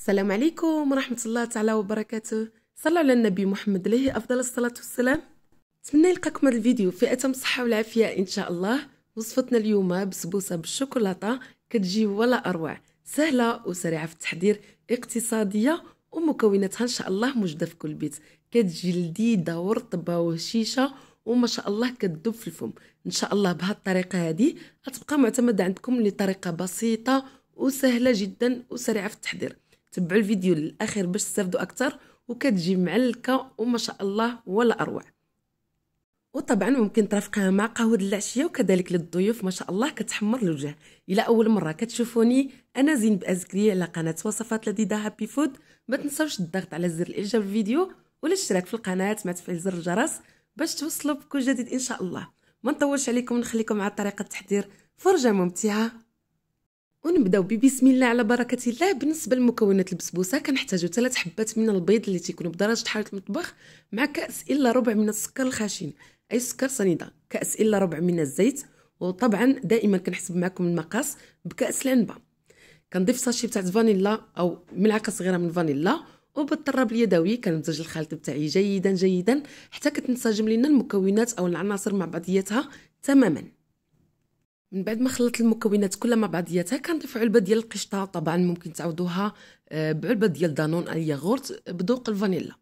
السلام عليكم ورحمة الله تعالى وبركاته صلوا على النبي محمد عليه أفضل الصلاة والسلام نتمنى يلقاكم هذا الفيديو في أتم صحة والعافية إن شاء الله وصفتنا اليوم بسبوسة بالشوكولاتة كتجي ولا أروع سهلة وسريعة في التحضير اقتصادية ومكوناتها إن شاء الله موجودة في كل بيت كتجي لذيذة ورطبة وهشيشة وما شاء الله كتذوب في الفم ان شاء الله بهذه الطريقه هذه غتبقى معتمده عندكم لطريقه بسيطه وسهله جدا وسريعه في التحضير تبعوا الفيديو للاخر باش تستافدوا اكثر وكتجي معلكه وما شاء الله ولا اروع وطبعا ممكن ترافقها مع قهوه العشيه وكذلك للضيوف ما شاء الله كتحمر الوجه الى اول مره كتشوفوني انا زين بازكري على قناه وصفات لذيذه هابي فود ما تنساوش الضغط على زر الاعجاب الفيديو والاشتراك في القناه مع تفعيل زر الجرس باش توصلوا بكل جديد ان شاء الله ما نطولش عليكم نخليكم على طريقه التحضير فرجه ممتعه ونبداو ببسم الله على بركه الله بالنسبه لمكونات البسبوسه كنحتاجو ثلاث حبات من البيض اللي تيكونوا بدرجه حراره المطبخ مع كاس الا ربع من السكر الخشن اي سكر صنيده كاس الا ربع من الزيت وطبعا دائما كنحسب معكم المقاس بكاس العنبه كنضيف ساشي تاع فانيلا او ملعقه صغيره من فانيلا وبالطراب اليدوي كنمزج الخليط تاعي جيدا جيدا حتى كتنسجم لنا المكونات او العناصر مع بعضياتها تماما من بعد ما خلطت المكونات كلها مع بعضياتها كنضيف علبه ديال القشطه طبعا ممكن تعوضوها آه، بعلبه ديال دانون الياغورت آه، بذوق الفانيلا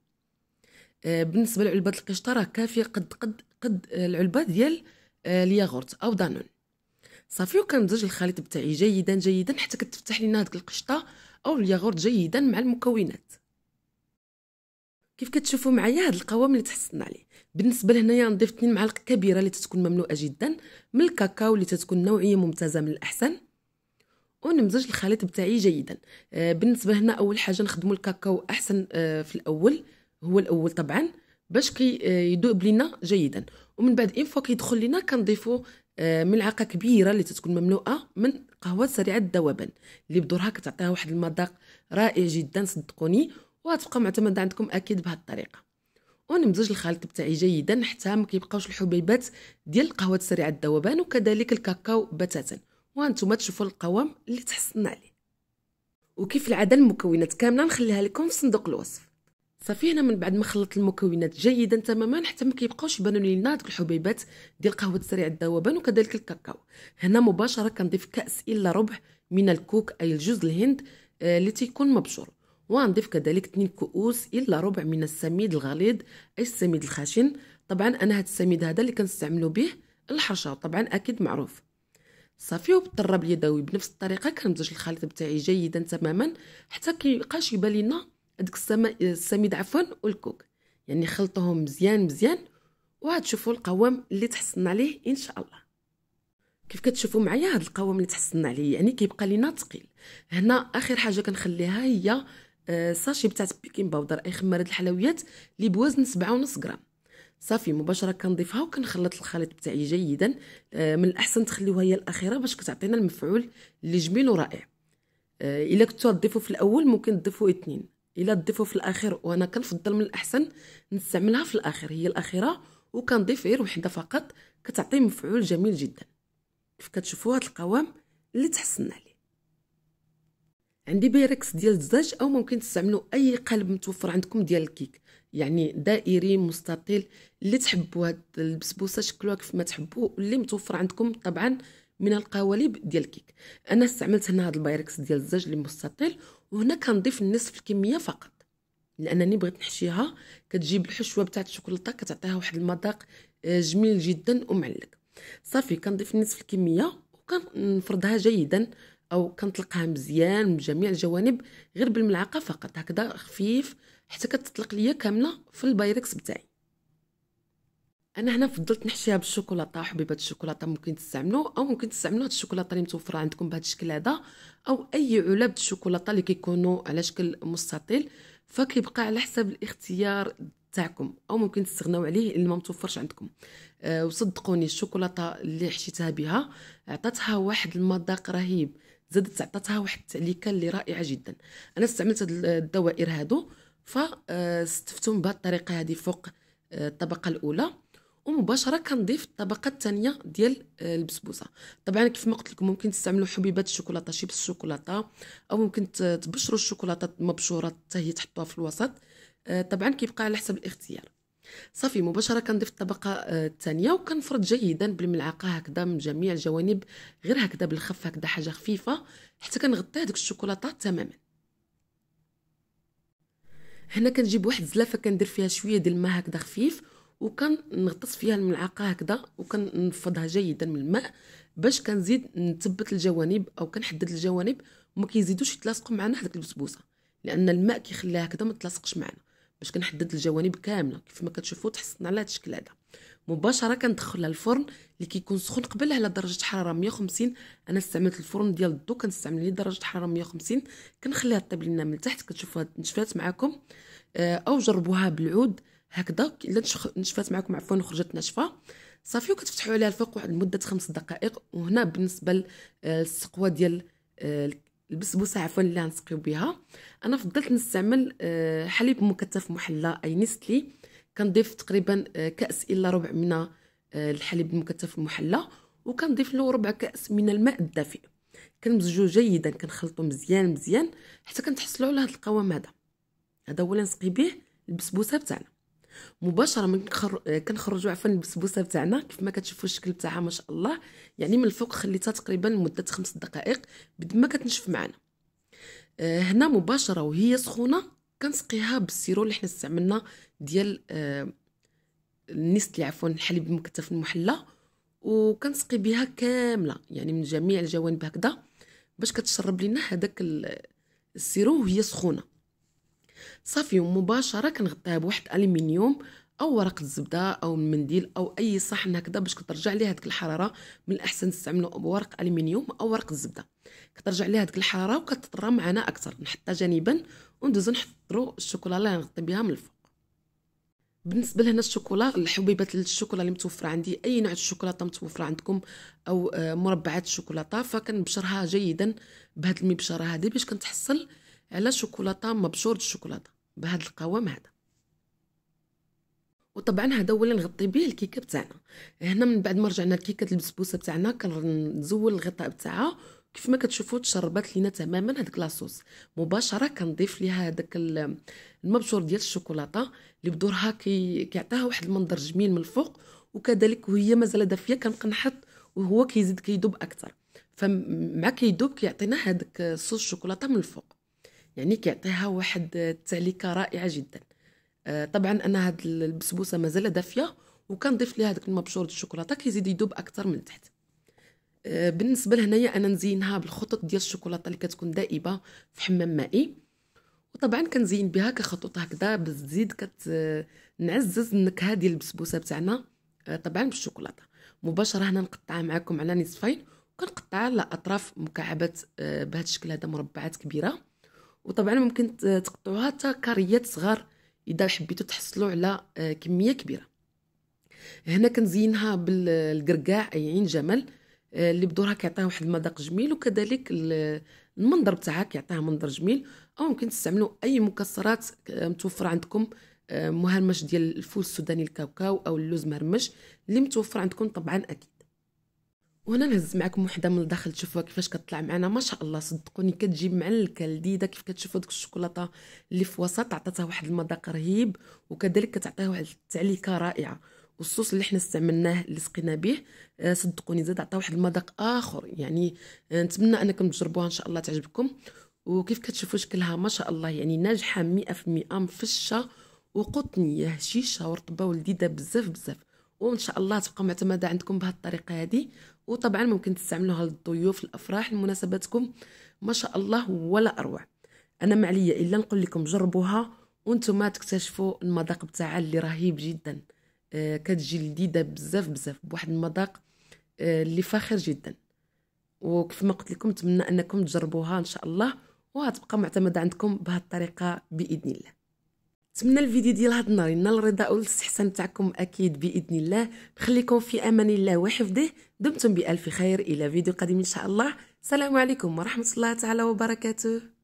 آه، بالنسبه لعلبه القشطه راه كافيه قد قد قد العلبه ديال الياغورت او دانون صافي وكنمزج الخليط بتاعي جيدا جيدا حتى كتفتح لينا هذيك القشطه او الياغورت جيدا مع المكونات كيف كتشوفوا معايا هاد القوام اللي تحصلنا عليه بالنسبه لهنايا نضيف 2 معالق كبيره اللي تتكون مملوءه جدا من الكاكاو اللي تتكون نوعيه ممتازه من الاحسن ونمزج الخليط بتاعي جيدا آه، بالنسبه هنا اول حاجه نخدموا الكاكاو احسن آه، في الاول هو الاول طبعا باش كي آه، يذوب لينا جيدا ومن بعد ان فوا كيدخل لينا كنضيفوا ملعقه كبيره اللي تتكون مملوءه من قهوه سريعه الذوبان اللي بدورها كتعطيها واحد المذاق رائع جدا صدقوني وغتبقى معتمده عندكم اكيد بهذه الطريقه ونمزج الخليط بتاعي جيدا حتى ما كيبقاوش الحبيبات ديال القهوه السريعه الذوبان وكذلك الكاكاو بتاتا وانتم تشوفوا القوام اللي تحصلنا عليه وكيف العاده المكونات كامله نخليها لكم في صندوق الوصف صافي هنا من بعد ما خلطت المكونات جيدا تماما حتى ما كيبقاوش يبانوا لينا هذوك الحبيبات ديال القهوه السريعه الذوبان وكذلك الكاكاو هنا مباشره كنضيف كاس الا ربع من الكوك اي الجوز الهند آه، اللي تيكون مبشور ونضيف كذلك 2 كؤوس الا ربع من السميد الغليظ اي السميد الخشن طبعا انا هاد السميد هذا اللي كنستعملو به الحشا طبعا اكيد معروف صافي وبالطراب اليدوي بنفس الطريقه كنمزج الخليط بتاعي جيدا تماما حتى كيبقاش يبان لينا داك السميد عفوا والكوك يعني خلطوهم مزيان مزيان وغتشوفوا القوام اللي تحصلنا عليه ان شاء الله كيف كتشوفوا معايا هذا القوام اللي تحصلنا عليه يعني كيبقى لينا ثقيل هنا اخر حاجه كنخليها هي آه، ساشي بتاع بيكين باودر اي خمارة الحلويات اللي بوزن سبعة ونص غرام صافي مباشره كنضيفها وكنخلط الخليط بتاعي جيدا آه، من الاحسن تخليوها هي الاخيره باش كتعطينا المفعول اللي جميل ورائع آه، الا كنتو تضيفوا في الاول ممكن تضيفوا اثنين الا تضيفوا في الاخر وانا كنفضل من الاحسن نستعملها في الاخر هي الاخيره وكنضيف غير وحده فقط كتعطي مفعول جميل جدا كيف كتشوفوا هذا القوام اللي تحسن عليه عندي بيركس ديال الزاج او ممكن تستعملوا اي قالب متوفر عندكم ديال الكيك يعني دائري مستطيل اللي تحبوا هاد البسبوسه شكلوها كيف ما تحبوا اللي متوفر عندكم طبعا من القوالب ديال الكيك انا استعملت هنا هاد البيركس ديال الزاج اللي مستطيل وهنا كنضيف نصف الكميه فقط لانني بغيت نحشيها كتجيب الحشوه بتاعت الشوكولاته كتعطيها واحد المذاق آه، جميل جدا ومعلك صافي كنضيف نصف الكميه وكنفردها جيدا او كنطلقها مزيان من جميع الجوانب غير بالملعقه فقط هكذا خفيف حتى كتطلق ليا كامله في البايركس بتاعي انا هنا فضلت نحشيها بالشوكولاته حبيبات الشوكولاته ممكن تستعملوا او ممكن تستعملوا هاد الشوكولاته اللي متوفره عندكم بهذا الشكل هذا او اي علب الشوكولاته اللي كيكونوا على شكل مستطيل فكيبقى على حسب الاختيار تاعكم او ممكن تستغناو عليه اللي ما متوفرش عندكم أه وصدقوني الشوكولاته اللي حشيتها بها عطاتها واحد المذاق رهيب زادت عطاتها واحد التعليكه اللي رائعه جدا انا استعملت هاد الدوائر هادو فاستفتهم آه، بهاد الطريقه هادي فوق آه، الطبقه الاولى ومباشره كنضيف الطبقه الثانيه ديال آه، البسبوسه طبعا كيف ما قلت لكم ممكن تستعملوا حبيبات الشوكولاته شيبس الشوكولاته او ممكن تبشروا الشوكولاته مبشوره حتى هي تحطوها في الوسط طبعا كيبقى على حسب الاختيار صافي مباشره كنضيف الطبقه آه، الثانيه وكنفرد جيدا بالملعقه هكذا من جميع الجوانب غير هكذا بالخف هكذا حاجه خفيفه حتى كنغطي هذيك الشوكولاته تماما هنا كنجيب واحد الزلافه كندير فيها شويه ديال الماء هكذا خفيف وكنغطس فيها الملعقه هكذا وكنفضها جيدا من الماء باش كنزيد نثبت الجوانب او كنحدد الجوانب وما كيزيدوش يتلاصقوا معنا هذيك البسبوسه لان الماء كيخليها هكذا ما تلاصقش معنا باش كنحدد الجوانب كامله كيف ما كتشوفوا تحصلنا على هذا الشكل هذا مباشره كندخلها الفرن اللي كيكون سخون قبل على درجه حراره 150 انا استعملت الفرن ديال الضو كنستعمل ليه درجه حراره 150 كنخليها طيب لنا من التحت كتشوفوها نشفات معكم آه، او جربوها بالعود هكذا الا نشفات معكم عفوا وخرجت ناشفه صافي وكتفتحوا عليها الفوق واحد لمده خمس دقائق وهنا بالنسبه آه، للسقوه ديال آه، البسبوسه عفوا اللي غنسقيو بها انا فضلت نستعمل آه، حليب مكثف محلى اي نستلي كنضيف تقريبا آه، كاس الا ربع من آه، الحليب المكثف المحلى وكنضيف له ربع كاس من الماء الدافئ كنمزجو جيدا كنخلطو مزيان مزيان حتى كنتحصلوا على هذا القوام هذا هذا هو اللي نسقي به البسبوسه بتاعنا مباشره من كنخر... كنخرجوا عفوا البسبوسه تاعنا كيف ما كتشوفوا الشكل تاعها ما شاء الله يعني من الفوق خليتها تقريبا لمده خمس دقائق بعد ما كتنشف معنا آه، هنا مباشره وهي سخونه كنسقيها بالسيرو اللي حنا استعملنا ديال آه عفوا الحليب المكثف المحلى وكنسقي بها كامله يعني من جميع الجوانب هكذا باش كتشرب لنا هذاك السيرو وهي سخونه صافي مباشره كنغطيها بواحد الومنيوم او ورقه الزبده او المنديل او اي صحن هكذا باش كترجع ليه هذيك الحراره من الاحسن تستعملو ورق الومنيوم او ورق الزبده كترجع ليه هذيك الحراره وكتطرى معنا اكثر نحطها جانبا وندوزو نحضرو الشوكولا اللي غنغطي بها من الفوق بالنسبه لهنا الشوكولا الحبيبات الشوكولا اللي متوفره عندي اي نوع الشوكولاته متوفره عندكم او آه، مربعات الشوكولاته فكنبشرها جيدا بهاد المبشره هذه باش كنتحصل على شوكولاته مبشور الشوكولاته بهذا القوام هذا وطبعا هذا هو اللي نغطي به الكيكه بتاعنا هنا من بعد ما رجعنا لكيكه البسبوسه بتاعنا كنزول الغطاء بتاعها كيف ما كتشوفوا تشربات لينا تماما هذيك لاصوص مباشره كنضيف ليها هذاك المبشور ديال الشوكولاته اللي بدورها كي كيعطيها واحد المنظر جميل من الفوق وكذلك وهي مازال دافيه كنقنحط وهو كيزيد كيدوب اكثر فمع كيدوب كيعطينا هذاك صوص الشوكولاته من الفوق يعني كيعطيها واحد التعليكه رائعه جدا آه، طبعا انا هاد البسبوسه مازال دافيه وكنضيف ليها داك المبشور د الشوكولاته كيزيد يذوب اكثر من تحت آه، بالنسبه لهنايا انا نزينها بالخطط ديال الشوكولاته اللي كتكون دائبه في حمام مائي وطبعا كنزين بها كخطوط هكذا بالزيد كتنعزز النكهه ديال البسبوسه بتاعنا آه، طبعا بالشوكولاته مباشره هنا نقطعها معكم على نصفين وكنقطعها على اطراف مكعبات بهذا الشكل هذا مربعات كبيره وطبعا ممكن تقطعوها حتى كاريات صغار اذا حبيتو تحصلوا على آه، كميه كبيره هنا كنزينها بالقرقاع اي عين جمل آه، اللي بدورها كيعطيها واحد المذاق جميل وكذلك المنظر تاعها كيعطيها منظر جميل او ممكن تستعملوا اي مكسرات آه، متوفره عندكم مهرمش ديال الفول السوداني الكاوكاو او اللوز مهرمش اللي متوفر عندكم طبعا اكيد وانا نهز معكم وحده من الداخل تشوفوها كيفاش كتطلع معنا ما شاء الله صدقوني كتجي معلكه لذيذه كيف كتشوفوا ديك الشوكولاته اللي في وسط عطاتها واحد المذاق رهيب وكذلك كتعطيها واحد التعليكه رائعه والصوص اللي حنا استعملناه اللي سقينا به آه، صدقوني زاد عطى واحد المذاق اخر يعني آه، نتمنى انكم تجربوها ان شاء الله تعجبكم وكيف كتشوفوا شكلها ما شاء الله يعني ناجحه 100% مفشه وقطنيه هشيشه ورطبه ولذيذه بزاف بزاف وان شاء الله تبقى معتمده عندكم بهذه الطريقه هذه وطبعا ممكن تستعملوها للضيوف الافراح لمناسباتكم ما شاء الله ولا اروع انا ما عليا الا نقول لكم جربوها وانتم تكتشفوا المذاق بتاعها اللي رهيب جدا آه كتجي لذيذه بزاف بزاف بواحد المذاق آه اللي فاخر جدا وكيف ما قلت لكم نتمنى انكم تجربوها ان شاء الله وهتبقى معتمده عندكم الطريقه باذن الله نتمنى الفيديو ديال هاد النهار ينال الرضا والاستحسان تاعكم اكيد باذن الله نخليكم في امان الله وحفظه دمتم بالف خير الى فيديو قادم ان شاء الله السلام عليكم ورحمه الله تعالى وبركاته